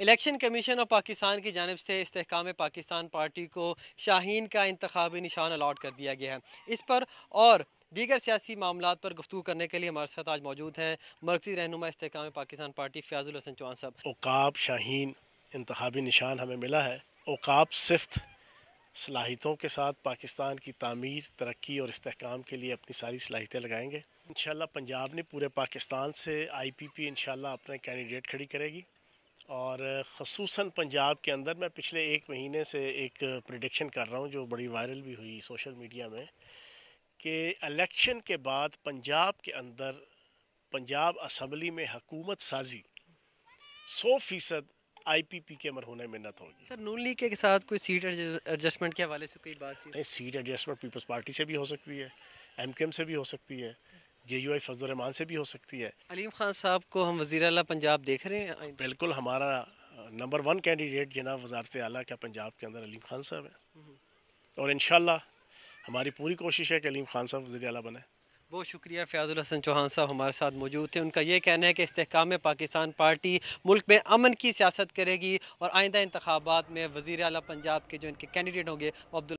Election commission of Pakistan की जानब से इसकाम पाकिस्तान पार्टी को शाहीन का इंतबी निशान अलाट कर दिया गया है इस पर और दीगर सियासी मामला पर गुफ्तु करने के लिए हमारे साथ आज मौजूद हैं मरकजी रहनुमा इसकाम पाकिस्तान पार्टी फयाजुल हसन चौहान साहब ओकाब शाहीन इंतबी निशान हमें मिला है ओकाब सिफ्त सलाहितों के साथ पाकिस्तान की तमीर तरक्की और इसकाम के लिए अपनी सारी सलाहितें लगाएंगे इन पंजाब ने पूरे पाकिस्तान से आई पी पी इन अपने कैंडिडेट खड़ी करेगी और खसूस पंजाब के अंदर मैं पिछले एक महीने से एक प्रडिक्शन कर रहा हूँ जो बड़ी वायरल भी हुई सोशल मीडिया में कि इलेक्शन के बाद पंजाब के अंदर पंजाब असम्बली में हकूमत साजी सौ फीसद आई पी पी के अमर होने में नत होगी सर नून लीग के साथ कोई सीट एडजस्टमेंट के हवाले से कोई बात नहीं सीट एडजस्टमेंट पीपल्स पार्टी से भी हो सकती है एम के एम से भी हो सकती है जे यू आई फजल रहमान से भी हो सकती है अलीम खान साहब को हम वजी अला पंजाब देख रहे हैं बिल्कुल हमारा नंबर वन कैंडिडेट जनाब वजारत अली का पंजाब के अंदर अलीम खान साहब है हम्म। और इन हमारी पूरी कोशिश है कि अलीम खान साहब वजी अला बने बहुत शुक्रिया फ़याज़ुल हसन चौहान साहब हमारे साथ मौजूद थे उनका यह कहना है कि इसकाम पाकिस्तान पार्टी मुल्क में अमन की सियासत करेगी और आइंदा इंतबात में वज़ी अला पंजाब के जो इनके कैंडिडेट होंगे वो अब्दुल